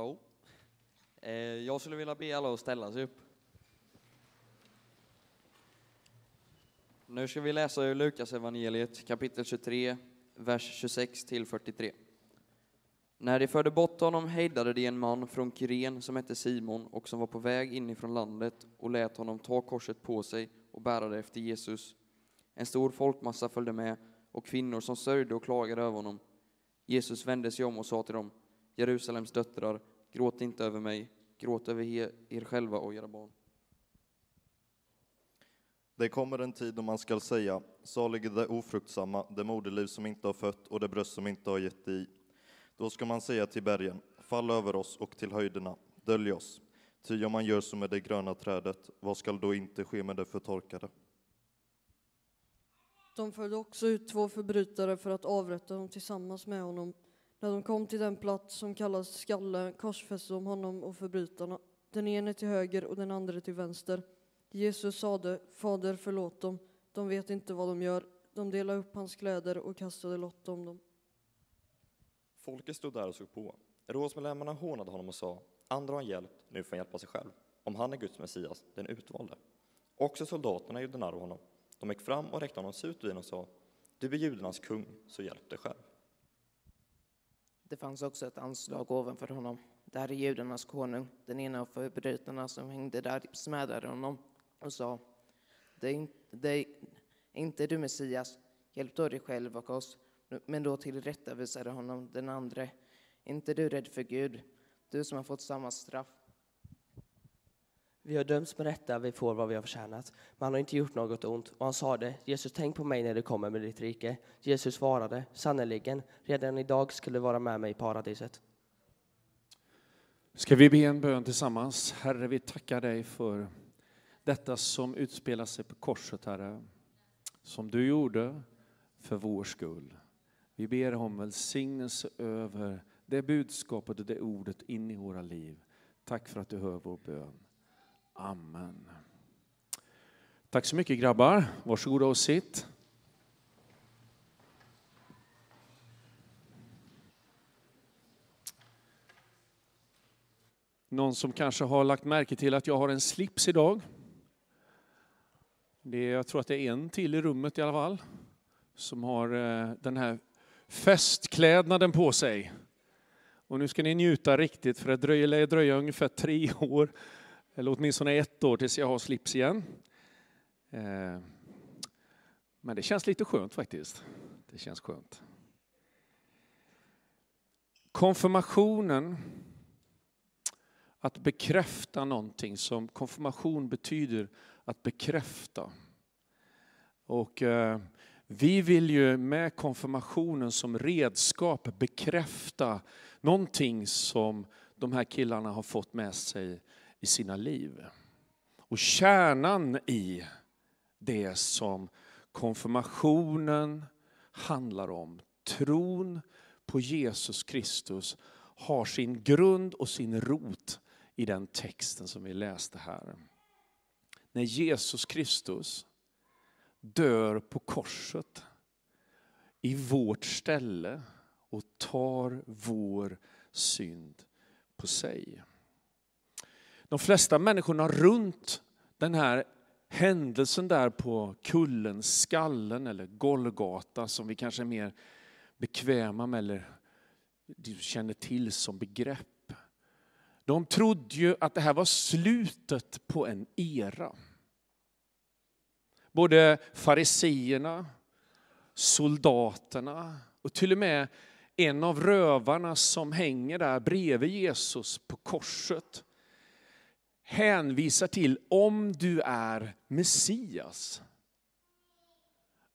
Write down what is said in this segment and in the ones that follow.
Jo. Eh, jag skulle vilja be alla att ställa sig upp. Nu ska vi läsa ur Lukas evangeliet kapitel 23, vers 26 till 43. När de förde bort honom hejdade de en man från Kyren som hette Simon och som var på väg inifrån landet och lät honom ta korset på sig och bära det efter Jesus. En stor folkmassa följde med och kvinnor som sörjde och klagade över honom. Jesus vände sig om och sa till dem, Jerusalems döttrar, Gråt inte över mig, gråt över er själva och era barn. Det kommer en tid då man skall säga, salig är det ofruktsamma, det moderliv som inte har fött och det bröst som inte har gett i. Då ska man säga till bergen, fall över oss och till höjderna, dölj oss. Ty om man gör så med det gröna trädet, vad skall då inte ske med det förtorkade? De förde också ut två förbrytare för att avrätta dem tillsammans med honom när de kom till den plats som kallas Skallen korsfäste de honom och förbrytarna, den ene till höger och den andra till vänster. Jesus sade, Fader, förlåt dem, de vet inte vad de gör. De delade upp hans kläder och kastade lott om dem. Folket stod där och såg på. Rådsmedlemmarna hånade honom och sa, andra har han hjälpt, nu får han hjälpa sig själv, om han är Guds Messias, den utvalde. Också soldaterna gjorde narr av honom. De gick fram och räckte honom surt vin och sa, du är judarnas kung, så hjälp dig själv. Det fanns också ett anslag ovanför honom. Där är judarnas konung, den ena av förbrytarna som hängde där, smädade honom och sa det är, inte, det är inte du Messias, hjälp då dig själv och oss. Men då tillrättavisade honom den andre. Inte du rädd för Gud, du som har fått samma straff vi har dömts med rätta, vi får vad vi har förtjänat. Men han har inte gjort något ont, och han sade, Jesus, tänk på mig när du kommer med ditt rike. Jesus svarade, sannerligen, redan idag skulle du vara med mig i paradiset. Ska vi be en bön tillsammans? Herre, vi tackar dig för detta som utspelar sig på korset, Herre. Som du gjorde för vår skull. Vi ber om välsignelse över det budskapet och det ordet in i våra liv. Tack för att du hör vår bön. Amen. Tack så mycket grabbar. Varsågoda och sitt. Någon som kanske har lagt märke till att jag har en slips idag. Det, är, jag tror att det är en till i rummet i alla fall som har eh, den här festklädnaden på sig. Och nu ska ni njuta riktigt för det dröjer, dröja ungefär tre år eller åtminstone ett år tills jag har slips igen. Eh, men det känns lite skönt faktiskt. Det känns skönt. Konfirmationen, att bekräfta någonting som konfirmation betyder att bekräfta. Och eh, vi vill ju med konfirmationen som redskap bekräfta någonting som de här killarna har fått med sig i sina liv. Och kärnan i det som konfirmationen handlar om, tron på Jesus Kristus, har sin grund och sin rot i den texten som vi läste här. När Jesus Kristus dör på korset i vårt ställe och tar vår synd på sig. De flesta människorna runt den här händelsen där på kullen, skallen eller Golgata som vi kanske är mer bekväma med eller känner till som begrepp. De trodde ju att det här var slutet på en era. Både fariseerna, soldaterna och till och med en av rövarna som hänger där bredvid Jesus på korset hänvisar till om du är Messias.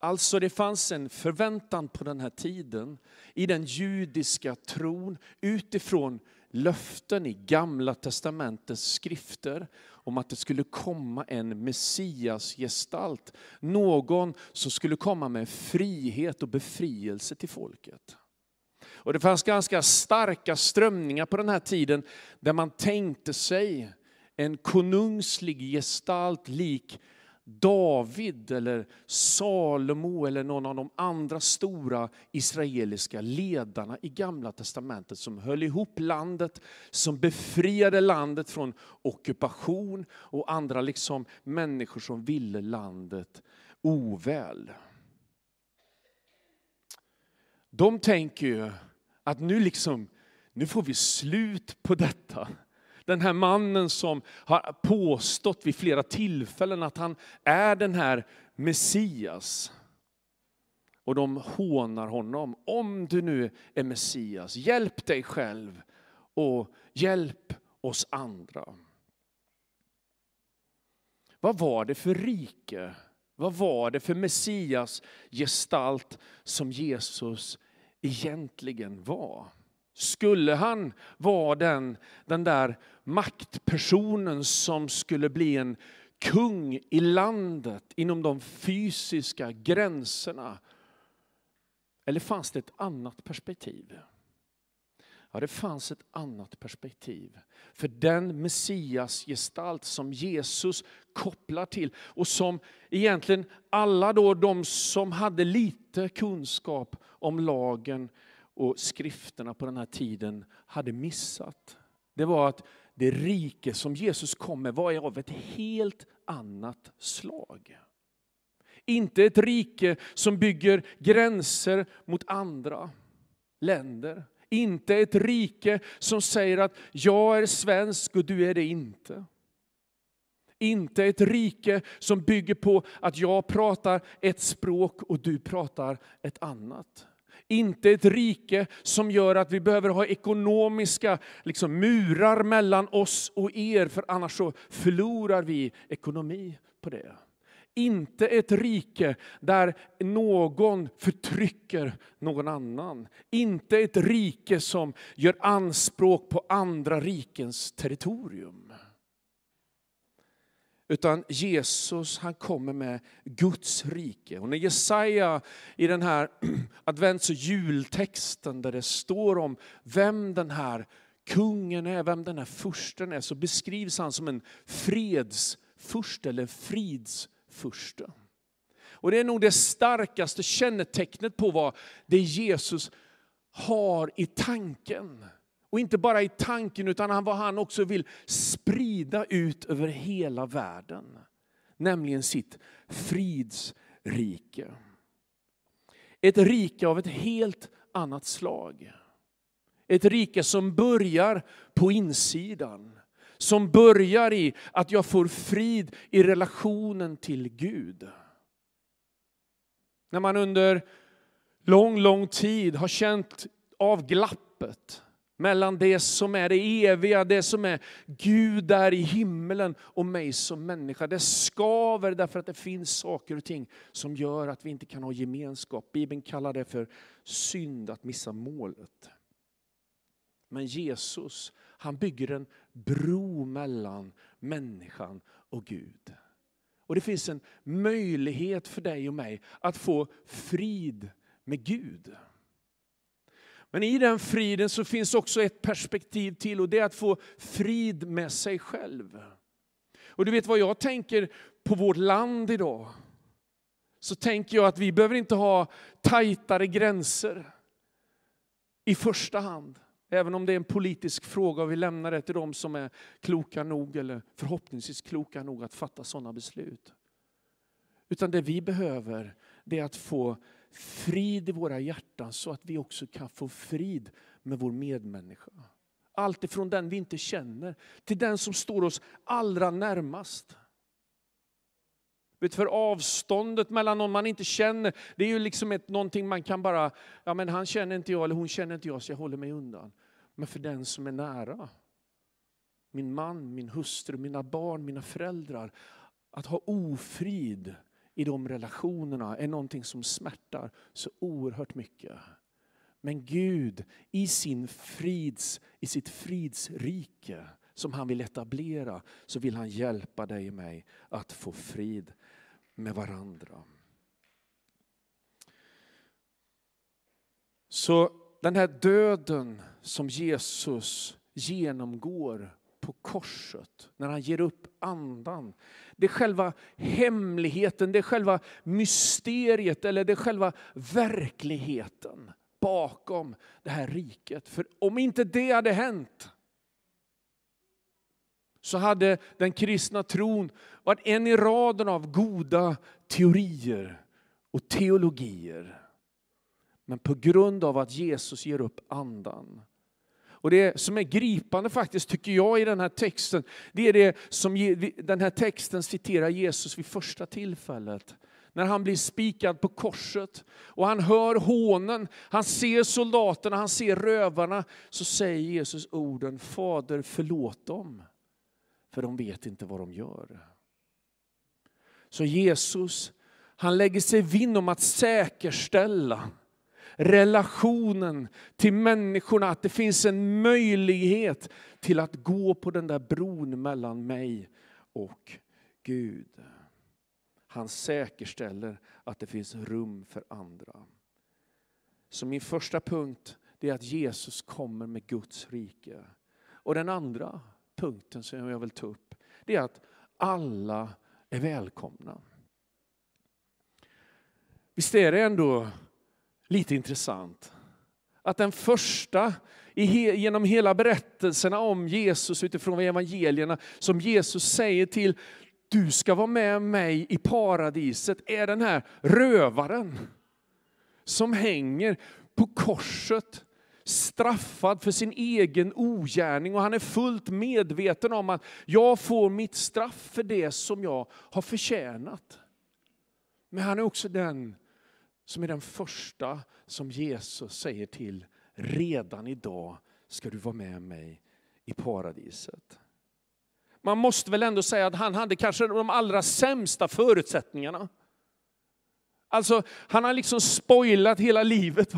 Alltså det fanns en förväntan på den här tiden i den judiska tron utifrån löften i Gamla testamentets skrifter om att det skulle komma en Messias gestalt. Någon som skulle komma med frihet och befrielse till folket. Och det fanns ganska starka strömningar på den här tiden där man tänkte sig en konungslig gestalt lik David eller Salomo eller någon av de andra stora israeliska ledarna i Gamla testamentet som höll ihop landet, som befriade landet från ockupation och andra liksom människor som ville landet oväl. De tänker ju att nu, liksom, nu får vi slut på detta. Den här mannen som har påstått vid flera tillfällen att han är den här Messias. Och de hånar honom. Om du nu är Messias, hjälp dig själv och hjälp oss andra. Vad var det för rike? Vad var det för Messias gestalt som Jesus egentligen var? Skulle han vara den, den där maktpersonen som skulle bli en kung i landet inom de fysiska gränserna? Eller fanns det ett annat perspektiv? Ja, det fanns ett annat perspektiv. För den Messias gestalt som Jesus kopplar till och som egentligen alla då de som hade lite kunskap om lagen och skrifterna på den här tiden hade missat. Det var att det rike som Jesus kom med var av ett helt annat slag. Inte ett rike som bygger gränser mot andra länder. Inte ett rike som säger att jag är svensk och du är det inte. Inte ett rike som bygger på att jag pratar ett språk och du pratar ett annat. Inte ett rike som gör att vi behöver ha ekonomiska liksom, murar mellan oss och er, för annars så förlorar vi ekonomi på det. Inte ett rike där någon förtrycker någon annan. Inte ett rike som gör anspråk på andra rikens territorium. Utan Jesus han kommer med Guds rike. Och när Jesaja i den här advents och jultexten där det står om vem den här kungen är, vem den här försten är, så beskrivs han som en fredsfurste eller fridsfurste. Och det är nog det starkaste kännetecknet på vad det Jesus har i tanken. Och inte bara i tanken, utan vad han också vill sprida ut över hela världen. Nämligen sitt fridsrike. Ett rike av ett helt annat slag. Ett rike som börjar på insidan. Som börjar i att jag får frid i relationen till Gud. När man under lång, lång tid har känt av glappet mellan det som är det eviga, det som är Gud där i himlen och mig som människa. Det skaver därför att det finns saker och ting som gör att vi inte kan ha gemenskap. Bibeln kallar det för synd, att missa målet. Men Jesus, han bygger en bro mellan människan och Gud. Och det finns en möjlighet för dig och mig att få frid med Gud. Men i den friden så finns också ett perspektiv till och det är att få frid med sig själv. Och du vet vad jag tänker på vårt land idag? Så tänker jag att vi behöver inte ha tajtare gränser i första hand. Även om det är en politisk fråga och vi lämnar det till de som är kloka nog eller förhoppningsvis kloka nog att fatta sådana beslut. Utan det vi behöver det är att få frid i våra hjärtan så att vi också kan få frid med vår medmänniska. Allt ifrån den vi inte känner till den som står oss allra närmast. för avståndet mellan någon man inte känner, det är ju liksom ett, någonting man kan bara, ja men han känner inte jag eller hon känner inte jag så jag håller mig undan. Men för den som är nära, min man, min hustru, mina barn, mina föräldrar, att ha ofrid i de relationerna är någonting som smärtar så oerhört mycket. Men Gud i, sin frids, i sitt fridsrike som han vill etablera så vill han hjälpa dig och mig att få frid med varandra. Så den här döden som Jesus genomgår på korset, när han ger upp andan. Det är själva hemligheten, det är själva mysteriet eller det är själva verkligheten bakom det här riket. För om inte det hade hänt så hade den kristna tron varit en i raden av goda teorier och teologier. Men på grund av att Jesus ger upp andan och det som är gripande faktiskt, tycker jag, i den här texten, det är det som den här texten citerar Jesus vid första tillfället när han blir spikad på korset och han hör hånen, han ser soldaterna, han ser rövarna, så säger Jesus orden Fader förlåt dem, för de vet inte vad de gör. Så Jesus, han lägger sig vinn om att säkerställa relationen till människorna, att det finns en möjlighet till att gå på den där bron mellan mig och Gud. Han säkerställer att det finns rum för andra. Så min första punkt är att Jesus kommer med Guds rike. Och den andra punkten som jag vill ta upp det är att alla är välkomna. Visst är det ändå lite intressant. Att den första genom hela berättelserna om Jesus utifrån evangelierna som Jesus säger till du ska vara med mig i paradiset är den här rövaren som hänger på korset straffad för sin egen ogärning och han är fullt medveten om att jag får mitt straff för det som jag har förtjänat. Men han är också den som är den första som Jesus säger till redan idag ska du vara med mig i paradiset. Man måste väl ändå säga att han hade kanske de allra sämsta förutsättningarna. Alltså, han har liksom spoilat hela livet.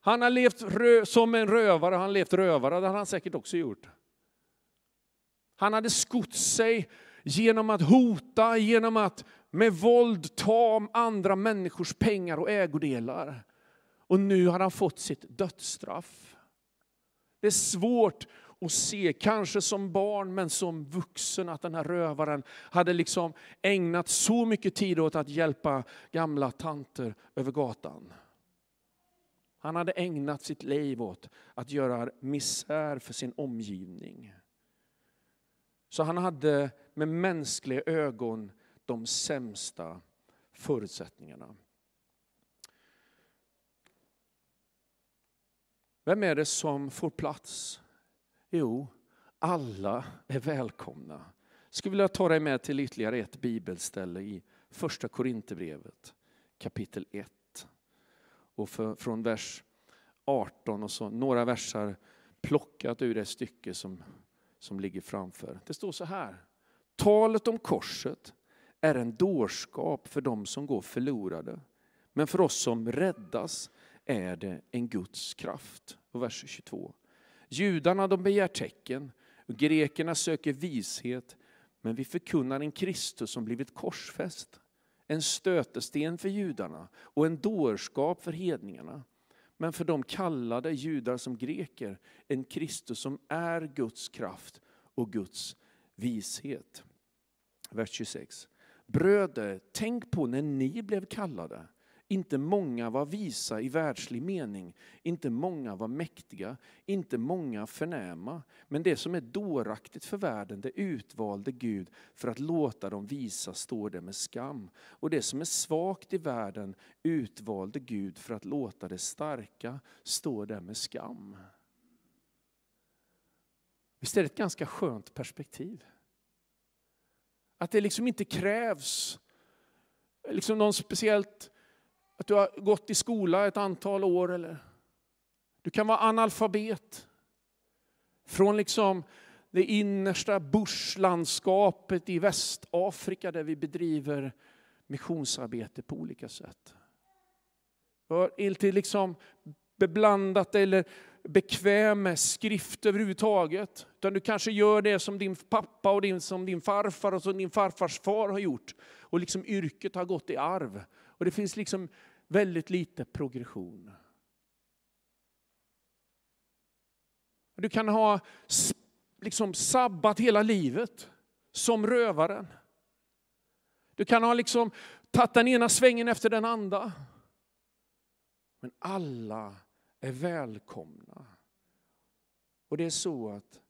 Han har levt som en rövare, han har levt rövare, det hade han säkert också gjort. Han hade skott sig genom att hota, genom att med våld ta andra människors pengar och ägodelar. Och nu har han fått sitt dödsstraff. Det är svårt att se, kanske som barn men som vuxen, att den här rövaren hade liksom ägnat så mycket tid åt att hjälpa gamla tanter över gatan. Han hade ägnat sitt liv åt att göra misär för sin omgivning. Så han hade med mänskliga ögon de sämsta förutsättningarna. Vem är det som får plats? Jo, alla är välkomna. Jag skulle vilja ta dig med till ytterligare ett bibelställe i Första Korinthierbrevet kapitel 1. Och för, från vers 18 och så några versar plockat ur det stycke som, som ligger framför. Det står så här. Talet om korset är en dårskap för dem som går förlorade. Men för oss som räddas är det en Guds kraft. Och vers 22. Judarna de begär tecken, och grekerna söker vishet, men vi förkunnar en Kristus som blivit korsfäst. En stötesten för judarna och en dårskap för hedningarna. Men för de kallade judar som greker, en Kristus som är Guds kraft och Guds vishet. Vers 26. Bröder, tänk på när ni blev kallade. Inte många var visa i världslig mening, inte många var mäktiga, inte många förnäma. Men det som är dåraktigt för världen, det utvalde Gud för att låta dem visa står det med skam. Och det som är svagt i världen utvalde Gud för att låta det starka stå där med skam. Visst är det ett ganska skönt perspektiv? Att det liksom inte krävs liksom någon speciellt, att du har gått i skola ett antal år. Eller. Du kan vara analfabet. Från liksom det innersta bushlandskapet i Västafrika där vi bedriver missionsarbete på olika sätt. Du har inte liksom beblandat eller bekväm med skrift överhuvudtaget. Utan du kanske gör det som din pappa och din, som din farfar och som din farfars far har gjort. Och liksom yrket har gått i arv. Och det finns liksom väldigt lite progression. Du kan ha liksom sabbat hela livet som rövaren. Du kan ha liksom tagit den ena svängen efter den andra. Men alla är välkomna. Och det är så att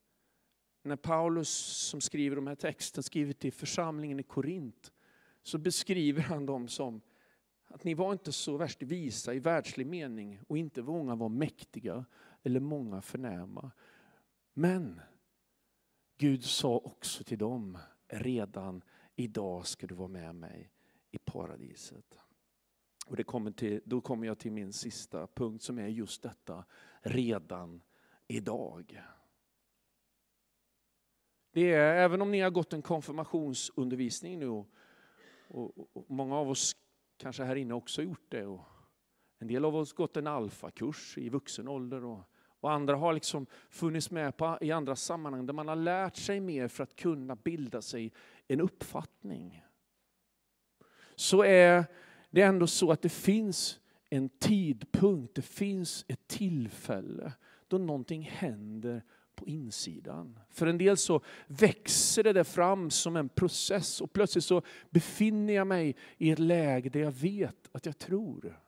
när Paulus som skriver de här texten skriver till församlingen i Korint så beskriver han dem som att ni var inte så värst visa i världslig mening och inte många var mäktiga eller många förnäma. Men Gud sa också till dem redan idag ska du vara med mig i paradiset. Och det kommer till, då kommer jag till min sista punkt som är just detta, redan idag. Det är, även om ni har gått en konfirmationsundervisning nu, och, och, och många av oss kanske här inne också gjort det, och en del av oss gått en alfakurs i vuxen ålder, och, och andra har liksom funnits med på, i andra sammanhang där man har lärt sig mer för att kunna bilda sig en uppfattning. Så är det är ändå så att det finns en tidpunkt, det finns ett tillfälle då någonting händer på insidan. För en del så växer det där fram som en process och plötsligt så befinner jag mig i ett läge där jag vet att jag tror.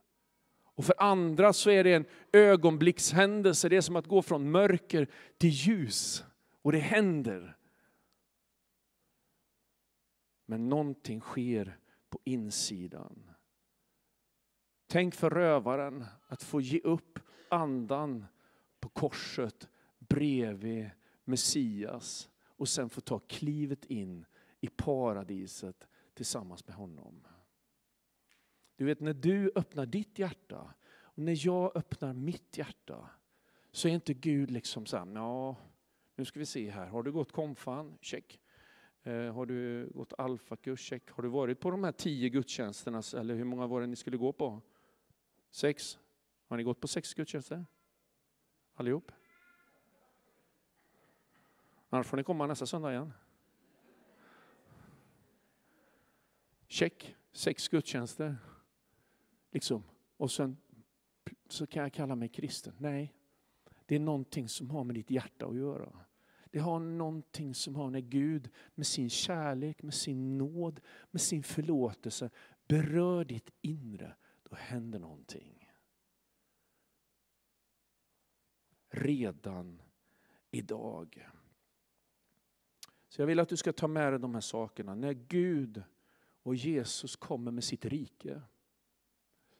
Och för andra så är det en ögonblickshändelse, det är som att gå från mörker till ljus. Och det händer. Men någonting sker på insidan. Tänk för rövaren att få ge upp andan på korset bredvid Messias och sen få ta klivet in i paradiset tillsammans med honom. Du vet när du öppnar ditt hjärta och när jag öppnar mitt hjärta så är inte Gud liksom så här, ja nu ska vi se här, har du gått konfan? Check. Eh, har du gått alfakurs? Check. Har du varit på de här tio gudstjänsterna eller hur många var det ni skulle gå på? Sex. Har ni gått på sex gudstjänster? Allihop? Annars får ni komma nästa söndag igen. Check. Sex gudstjänster. Liksom. Och sen så kan jag kalla mig kristen. Nej, det är någonting som har med ditt hjärta att göra. Det har någonting som har med Gud med sin kärlek, med sin nåd, med sin förlåtelse berör ditt inre då händer någonting. Redan idag. Så jag vill att du ska ta med dig de här sakerna. När Gud och Jesus kommer med sitt rike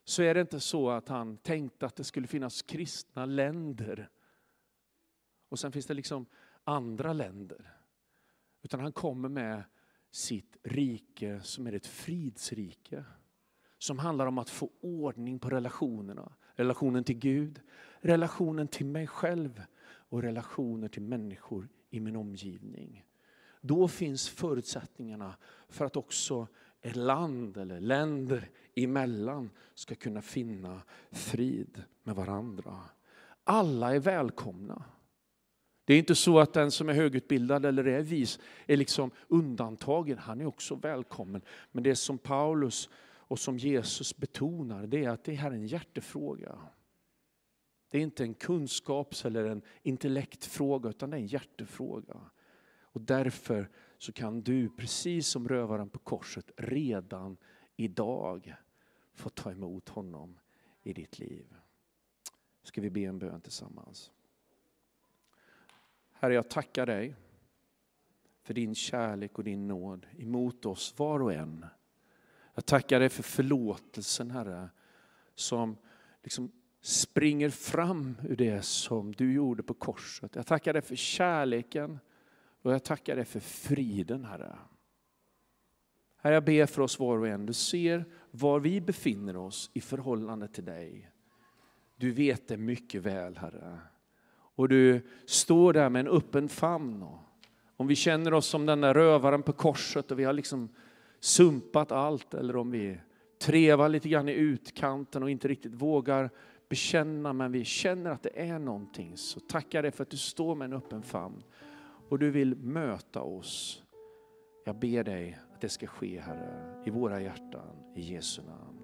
så är det inte så att han tänkte att det skulle finnas kristna länder och sen finns det liksom andra länder. Utan han kommer med sitt rike som är ett fridsrike som handlar om att få ordning på relationerna. Relationen till Gud, relationen till mig själv och relationer till människor i min omgivning. Då finns förutsättningarna för att också ett land eller länder emellan ska kunna finna frid med varandra. Alla är välkomna. Det är inte så att den som är högutbildad eller är vis är liksom undantagen. Han är också välkommen. Men det är som Paulus och som Jesus betonar det är att det här är en hjärtefråga. Det är inte en kunskaps eller en intellektfråga utan det är en hjärtefråga. Och därför så kan du, precis som rövaren på korset, redan idag få ta emot honom i ditt liv. Ska vi be en bön tillsammans? Herre, jag tackar dig för din kärlek och din nåd emot oss var och en. Jag tackar dig för förlåtelsen, Herre, som liksom springer fram ur det som du gjorde på korset. Jag tackar dig för kärleken och jag tackar dig för friden, Herre. Herre, jag ber för oss var och en. Du ser var vi befinner oss i förhållande till dig. Du vet det mycket väl, Herre. Och du står där med en öppen famn. om vi känner oss som den där rövaren på korset och vi har liksom sumpat allt eller om vi trevar lite grann i utkanten och inte riktigt vågar bekänna men vi känner att det är någonting så tackar dig för att du står med en öppen famn och du vill möta oss. Jag ber dig att det ska ske Herre i våra hjärtan i Jesu namn.